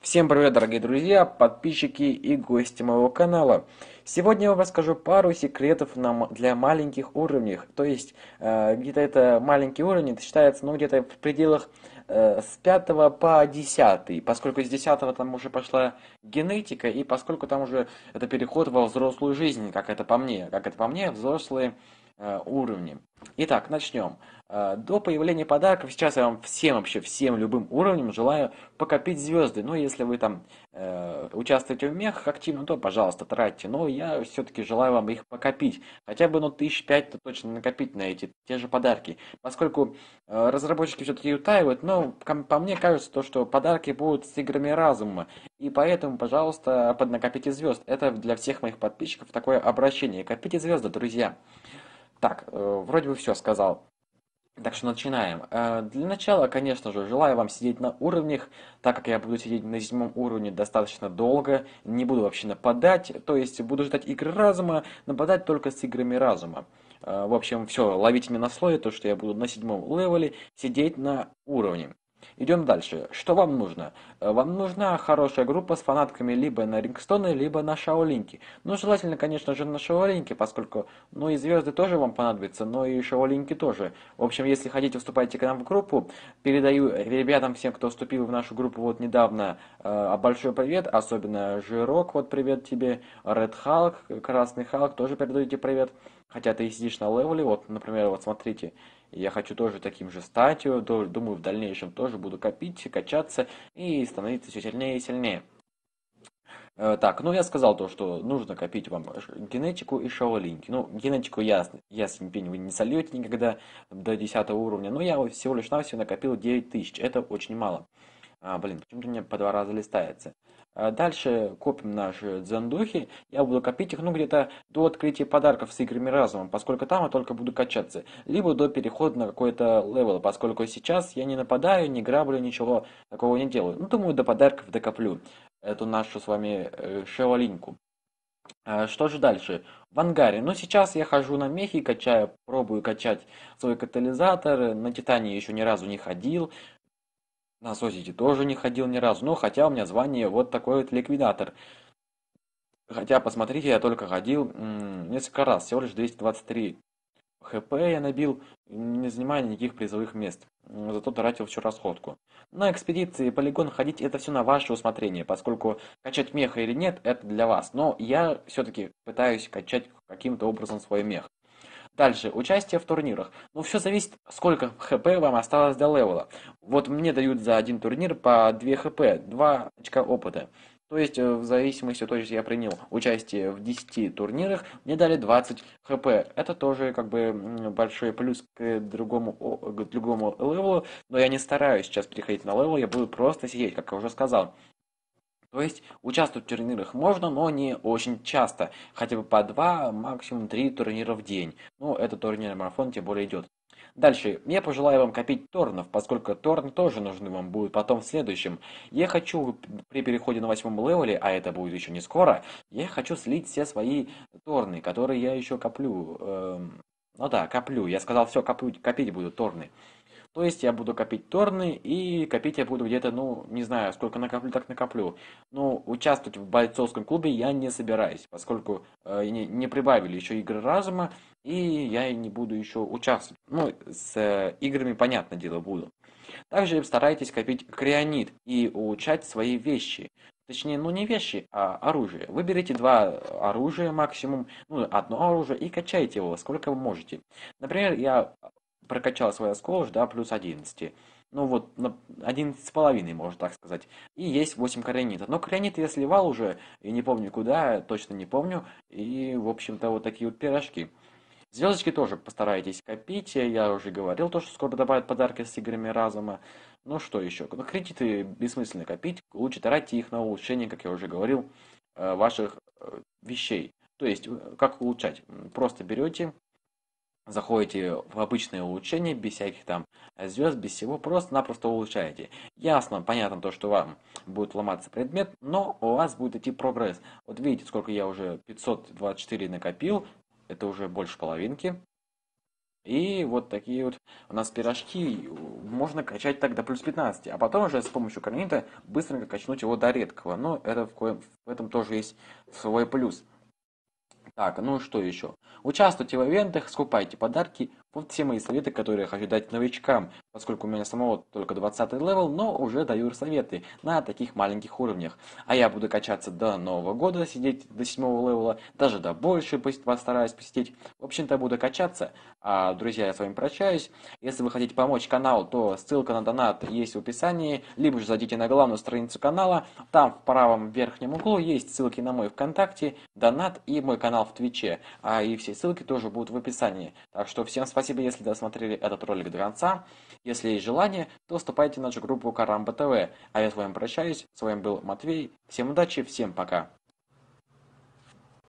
Всем привет, дорогие друзья, подписчики и гости моего канала. Сегодня я вам расскажу пару секретов на, для маленьких уровней. То есть, э, где-то это маленький уровень, это считается, ну, где-то в пределах э, с 5 по 10. Поскольку с 10 там уже пошла генетика, и поскольку там уже это переход во взрослую жизнь, как это по мне. Как это по мне, взрослые Э, уровнем. Итак, начнем. Э, до появления подарков сейчас я вам всем вообще, всем любым уровнем желаю покопить звезды. Но ну, если вы там э, участвуете в мехах активно, то, пожалуйста, тратьте. Но я все-таки желаю вам их покопить. Хотя бы, ну, тысяч пять-то точно накопить на эти те же подарки. Поскольку э, разработчики все-таки утаивают, но по мне кажется, то, что подарки будут с играми разума. И поэтому, пожалуйста, поднакопите звезд. Это для всех моих подписчиков такое обращение. Копите звезды, друзья. Так, э, вроде бы все сказал. Так что начинаем. Э, для начала, конечно же, желаю вам сидеть на уровнях, так как я буду сидеть на седьмом уровне достаточно долго, не буду вообще нападать, то есть буду ждать игры разума, нападать только с играми разума. Э, в общем, все, ловите меня на слове, то что я буду на седьмом левеле сидеть на уровне. Идем дальше. Что вам нужно? Э, вам нужна хорошая группа с фанатками либо на Рингстоне, либо на шаолиньки. Ну, желательно, конечно же, на шаолиньки, поскольку, ну, и звезды тоже вам понадобятся, но и шаолиньки тоже. В общем, если хотите, вступайте к нам в группу. Передаю ребятам всем, кто вступил в нашу группу вот недавно, э, большой привет, особенно Жирок, вот привет тебе, Ред Халк, Красный Халк, тоже передаете привет. Привет хотя ты сидишь на левеле, вот, например, вот смотрите, я хочу тоже таким же стать, э, думаю, в дальнейшем тоже буду копить, качаться и становиться все сильнее и сильнее. Э, так, ну я сказал то, что нужно копить вам генетику и шаолиньки. Ну, генетику я, я Синьпень, вы не сольете никогда до 10 уровня, но я всего лишь навсего накопил 9000, это очень мало. А, блин, почему-то мне по два раза листается. А дальше копим наши дзендухи. Я буду копить их, ну, где-то до открытия подарков с играми разума, поскольку там я только буду качаться. Либо до перехода на какой-то левел, поскольку сейчас я не нападаю, не граблю, ничего такого не делаю. Ну, думаю, до подарков докоплю эту нашу с вами э, шевалиньку. А что же дальше? В ангаре. Ну, сейчас я хожу на мехи, качаю, пробую качать свой катализатор. На Титане еще ни разу не ходил насосите тоже не ходил ни разу. Ну, хотя у меня звание вот такой вот ликвидатор. Хотя, посмотрите, я только ходил несколько раз, всего лишь 223 хп я набил, не занимая никаких призовых мест, зато тратил всю расходку. На экспедиции полигон ходить это все на ваше усмотрение, поскольку качать меха или нет, это для вас. Но я все-таки пытаюсь качать каким-то образом свой мех. Дальше, участие в турнирах. Ну, все зависит, сколько хп вам осталось до левела. Вот мне дают за один турнир по 2 хп, 2 очка опыта. То есть, э, в зависимости, то есть я принял участие в 10 турнирах, мне дали 20 хп. Это тоже как бы большой плюс к другому, к другому левелу, но я не стараюсь сейчас переходить на левел, я буду просто сидеть, как я уже сказал. То есть участвовать в турнирах можно, но не очень часто, хотя бы по два, максимум три турнира в день. Ну, это турнир марафон тем более идет. Дальше, я пожелаю вам копить торнов, поскольку торн тоже нужны вам будут потом в следующем. Я хочу при переходе на восьмом левеле, а это будет еще не скоро, я хочу слить все свои торны, которые я еще коплю. Эм, ну да, коплю, я сказал все, коплю, копить буду торны. То есть я буду копить торны, и копить я буду где-то, ну, не знаю, сколько накоплю, так накоплю. Но участвовать в бойцовском клубе я не собираюсь, поскольку э, не, не прибавили еще игры разума, и я не буду еще участвовать. Ну, с э, играми, понятное дело, буду. Также старайтесь копить крионит и улучшать свои вещи. Точнее, ну не вещи, а оружие. Выберите два оружия максимум, ну одно оружие и качайте его сколько вы можете. Например, я прокачал свою скорость до да, плюс 11. Ну вот, одиннадцать с половиной можно так сказать. И есть 8 коронитов. Но коронит я сливал уже, и не помню куда, точно не помню. И, в общем-то, вот такие вот пирожки. Звездочки тоже постарайтесь копить. Я уже говорил то, что скоро добавят подарки с играми разума. Ну что еще? Ну, кредиты бессмысленно копить. Лучше тратить их на улучшение, как я уже говорил, э, ваших э, вещей. То есть, э, как улучшать? Просто берете заходите в обычные улучшения, без всяких там звезд, без всего, просто-напросто улучшаете. Ясно, понятно то, что вам будет ломаться предмет, но у вас будет идти прогресс. Вот видите, сколько я уже 524 накопил, это уже больше половинки. И вот такие вот у нас пирожки можно качать так до плюс 15, а потом уже с помощью карнита быстренько качнуть его до редкого. Но это в, коем, в этом тоже есть свой плюс. Так, ну что еще? Участвуйте в ивентах, скупайте подарки, вот все мои советы, которые я хочу дать новичкам, поскольку у меня самого только 20 левел, но уже даю советы на таких маленьких уровнях. А я буду качаться до нового года, сидеть до 7 левела, даже до больше постараюсь посетить. В общем-то, буду качаться. А, друзья, я с вами прощаюсь. Если вы хотите помочь каналу, то ссылка на донат есть в описании, либо же зайдите на главную страницу канала, там в правом верхнем углу есть ссылки на мой ВКонтакте, донат и мой канал в Твиче. А и все ссылки тоже будут в описании. Так что всем спасибо спасибо, если досмотрели этот ролик до конца. Если есть желание, то вступайте в нашу группу Карамба ТВ. А я с вами прощаюсь, с вами был Матвей. Всем удачи, всем пока.